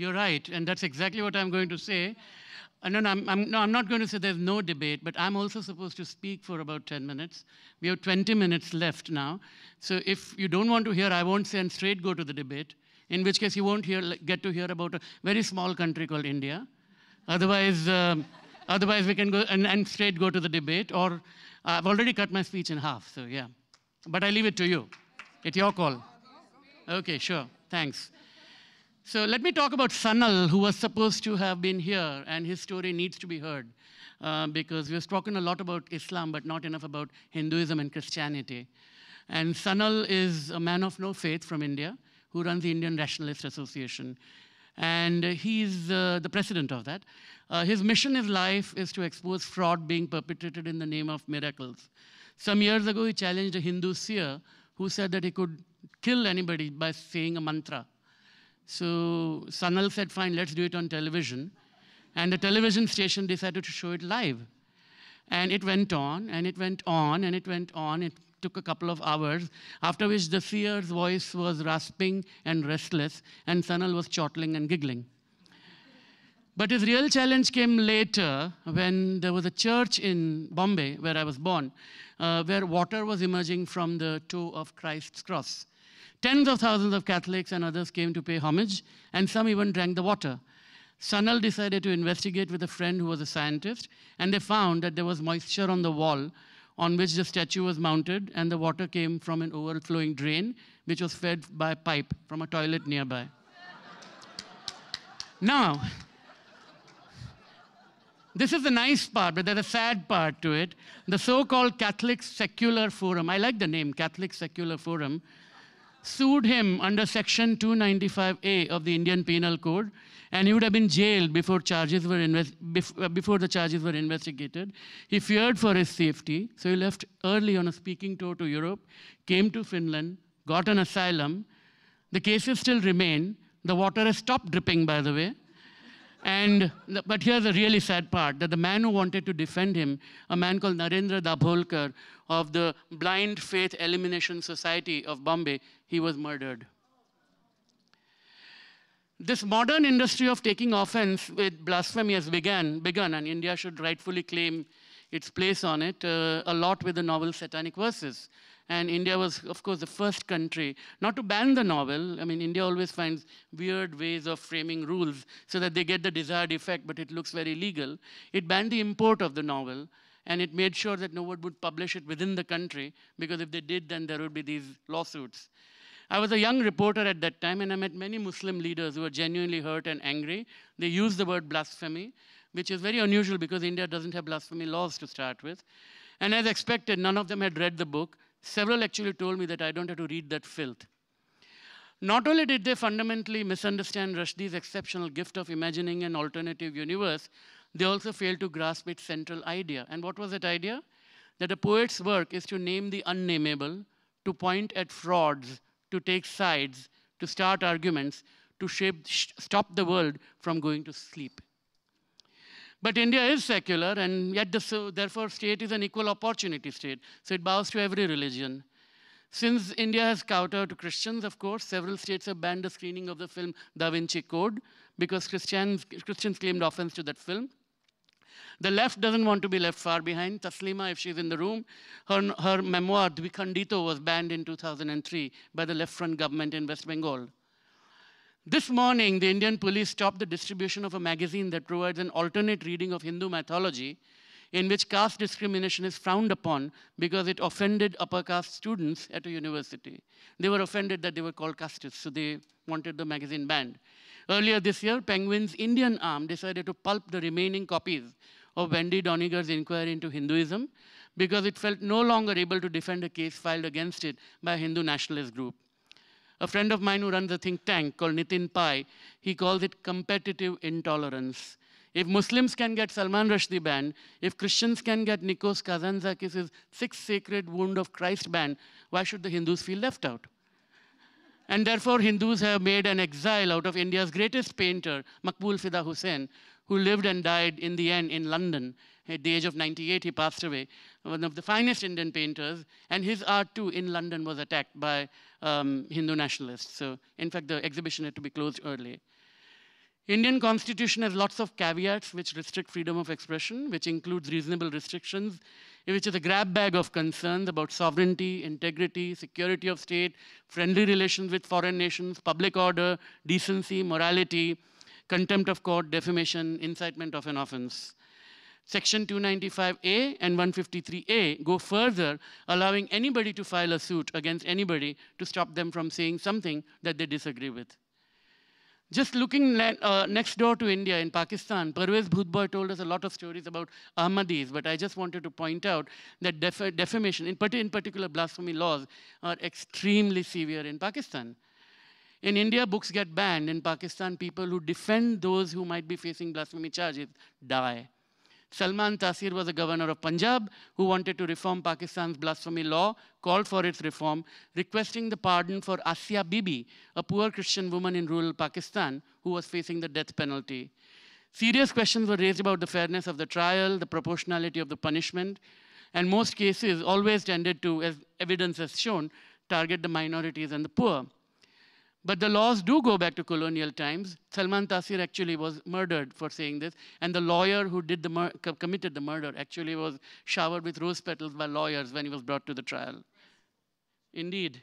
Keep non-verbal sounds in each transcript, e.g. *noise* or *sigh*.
You're right, and that's exactly what I'm going to say. Uh, no, no I'm, I'm, no, I'm not going to say there's no debate, but I'm also supposed to speak for about 10 minutes. We have 20 minutes left now. So if you don't want to hear, I won't say and straight go to the debate, in which case you won't hear, get to hear about a very small country called India. Otherwise, um, *laughs* otherwise we can go and, and, straight go to the debate, or uh, I've already cut my speech in half, so yeah. But I leave it to you. It's your call. Okay, sure. Thanks. So let me talk about Sanal, who was supposed to have been here, and his story needs to be heard. Uh, because we've spoken a lot about Islam, but not enough about Hinduism and Christianity. And Sanal is a man of no faith from India who runs the Indian Rationalist Association. And he's uh, the president of that. Uh, his mission in life is to expose fraud being perpetrated in the name of miracles. Some years ago, he challenged a Hindu seer who said that he could kill anybody by saying a mantra. So Sanal said, fine, let's do it on television. And the television station decided to show it live. And it went on, and it went on, and it went on. It took a couple of hours, after which the seer's voice was rasping and restless, and Sanal was chortling and giggling. But his real challenge came later when there was a church in Bombay, where I was born, uh, where water was emerging from the toe of Christ's cross. Tens of thousands of Catholics and others came to pay homage, and some even drank the water. Sunil decided to investigate with a friend who was a scientist, and they found that there was moisture on the wall on which the statue was mounted, and the water came from an overflowing drain, which was fed by a pipe from a toilet nearby. now, this is the nice part, but there's a sad part to it. The so called Catholic Secular Forum, I like the name Catholic Secular Forum, sued him under Section 295A of the Indian Penal Code, and he would have been jailed before, charges were uh, before the charges were investigated. He feared for his safety, so he left early on a speaking tour to Europe, came to Finland, got an asylum. The cases still remain. The water has stopped dripping, by the way. And, but here's a really sad part, that the man who wanted to defend him, a man called Narendra Dabholkar of the Blind Faith Elimination Society of Bombay, he was murdered. This modern industry of taking offense with blasphemy has began, begun, and India should rightfully claim its place on it uh, a lot with the novel Satanic Verses. And India was, of course, the first country not to ban the novel. I mean, India always finds weird ways of framing rules so that they get the desired effect, but it looks very legal. It banned the import of the novel, and it made sure that no one would publish it within the country, because if they did, then there would be these lawsuits. I was a young reporter at that time, and I met many Muslim leaders who were genuinely hurt and angry. They used the word blasphemy which is very unusual because India doesn't have blasphemy laws to start with. And as expected, none of them had read the book. Several actually told me that I don't have to read that filth. Not only did they fundamentally misunderstand Rushdie's exceptional gift of imagining an alternative universe, they also failed to grasp its central idea. And what was that idea? That a poet's work is to name the unnameable, to point at frauds, to take sides, to start arguments, to shape, stop the world from going to sleep. But India is secular, and yet the, so therefore state is an equal opportunity state. So it bows to every religion. Since India has kowed out to Christians, of course, several states have banned the screening of the film Da Vinci Code because Christians, Christians claimed offense to that film. The left doesn't want to be left far behind. Taslima, if she's in the room, her, her memoir, Dvikandito, was banned in 2003 by the left front government in West Bengal. This morning, the Indian police stopped the distribution of a magazine that provides an alternate reading of Hindu mythology in which caste discrimination is frowned upon because it offended upper caste students at a university. They were offended that they were called castists, so they wanted the magazine banned. Earlier this year, Penguin's Indian arm decided to pulp the remaining copies of Wendy Doniger's inquiry into Hinduism because it felt no longer able to defend a case filed against it by a Hindu nationalist group. A friend of mine who runs a think tank called Nitin Pai, he calls it competitive intolerance. If Muslims can get Salman Rushdie banned, if Christians can get Nikos Kazantzakis' Sixth Sacred Wound of Christ banned, why should the Hindus feel left out? And therefore, Hindus have made an exile out of India's greatest painter, Maqbul Fida Hussain, who lived and died in the end in London at the age of 98, he passed away, one of the finest Indian painters, and his art too in London was attacked by um, Hindu nationalists. So, in fact, the exhibition had to be closed early. Indian constitution has lots of caveats which restrict freedom of expression, which includes reasonable restrictions, which is a grab bag of concerns about sovereignty, integrity, security of state, friendly relations with foreign nations, public order, decency, morality, contempt of court, defamation, incitement of an offense. Section 295A and 153A go further, allowing anybody to file a suit against anybody to stop them from saying something that they disagree with. Just looking uh, next door to India in Pakistan, Parvez Bhutboy told us a lot of stories about Ahmadis, but I just wanted to point out that def defamation, in, part in, particular blasphemy laws, are extremely severe in Pakistan. In India, books get banned. In Pakistan, people who defend those who might be facing blasphemy charges die. Salman Tasir was the governor of Punjab who wanted to reform Pakistan's blasphemy law, called for its reform, requesting the pardon for Asya Bibi, a poor Christian woman in rural Pakistan who was facing the death penalty. Serious questions were raised about the fairness of the trial, the proportionality of the punishment, and most cases always tended to, as evidence has shown, target the minorities and the poor. But the laws do go back to colonial times. Salman Tasir actually was murdered for saying this, and the lawyer who did the committed the murder actually was showered with rose petals by lawyers when he was brought to the trial. Indeed.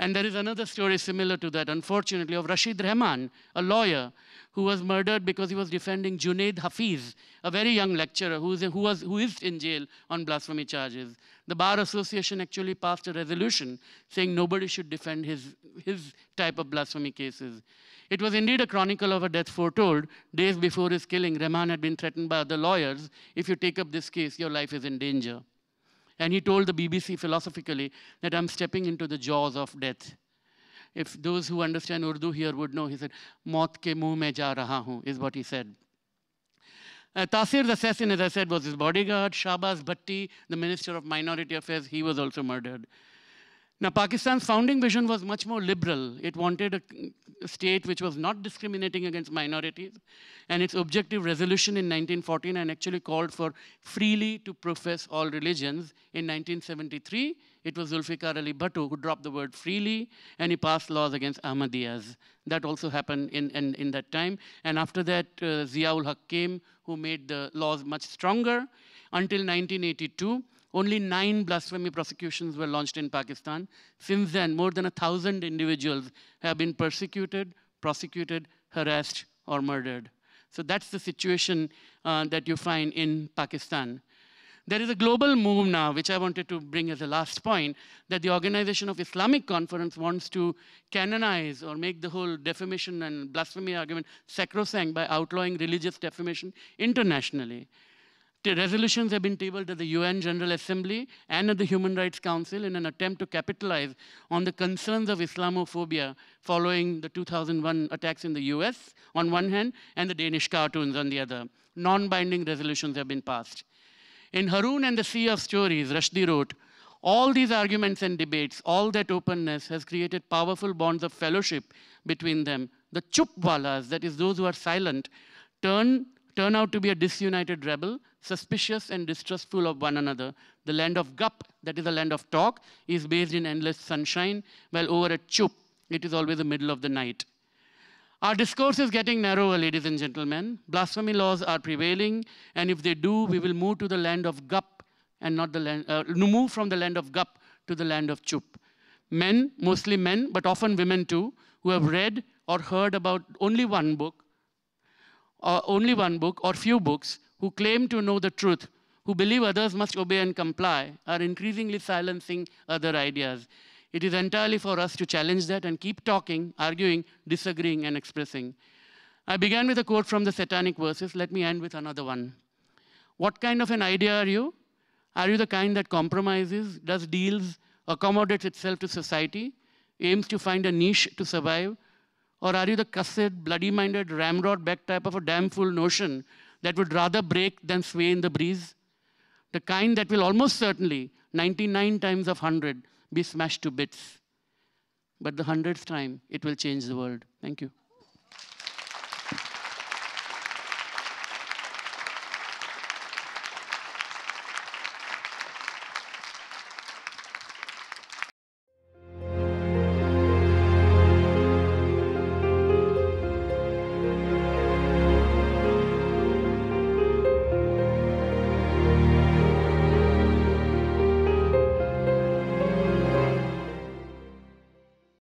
And there is another story similar to that, unfortunately, of Rashid Rahman, a lawyer who was murdered because he was defending Junaid Hafiz, a very young lecturer who is, who, was, who is in jail on blasphemy charges. The Bar Association actually passed a resolution saying nobody should defend his, his type of blasphemy cases. It was indeed a chronicle of a death foretold. Days before his killing, Rahman had been threatened by other lawyers if you take up this case, your life is in danger. And he told the BBC philosophically that I'm stepping into the jaws of death. If those who understand Urdu here would know, he said, Maut ke muh mein ja raha hu, is what he said. Uh, Tasir's assassin, as I said, was his bodyguard, Shabaz Bhatti, the Minister of Minority Affairs, he was also murdered. Now, Pakistan's founding vision was much more liberal. It wanted a state which was not discriminating against minorities, and its objective resolution in 1949 actually called for freely to profess all religions. In 1973, it was Zulfikar Ali Bhutto who dropped the word freely, and he passed laws against Ahmadiyyas. That also happened in, in, in that time. And after that, uh, Ziaul Haq came, who made the laws much stronger until 1982 only nine blasphemy prosecutions were launched in Pakistan. Since then, more than a thousand individuals have been persecuted, prosecuted, harassed, or murdered. So that's the situation uh, that you find in Pakistan. There is a global move now, which I wanted to bring as a last point, that the Organization of Islamic Conference wants to canonize or make the whole defamation and blasphemy argument sacrosanct by outlawing religious defamation internationally. The resolutions have been tabled at the UN General Assembly and at the Human Rights Council in an attempt to capitalize on the concerns of Islamophobia following the 2001 attacks in the US on one hand and the Danish cartoons on the other. Non-binding resolutions have been passed. In Haroon and the Sea of Stories, Rushdie wrote, all these arguments and debates, all that openness has created powerful bonds of fellowship between them. The chupwalas, that is those who are silent, turn turn out to be a disunited rebel, suspicious and distrustful of one another. The land of Gup, that is a land of talk, is based in endless sunshine, while over at Chup, it is always the middle of the night. Our discourse is getting narrower, ladies and gentlemen. Blasphemy laws are prevailing, and if they do, we will move to the land of Gup and not the land, uh, move from the land of Gup to the land of Chup. Men, mostly men, but often women too, who have read or heard about only one book, or only one book or few books who claim to know the truth, who believe others must obey and comply, are increasingly silencing other ideas. It is entirely for us to challenge that and keep talking, arguing, disagreeing, and expressing. I began with a quote from the Satanic Verses. Let me end with another one. What kind of an idea are you? Are you the kind that compromises, does deals, accommodates itself to society, aims to find a niche to survive, or are you the cussed, bloody minded, ramrod back type of a damn fool notion that would rather break than sway in the breeze? The kind that will almost certainly, 99 times of 100, be smashed to bits. But the hundredth time, it will change the world. Thank you.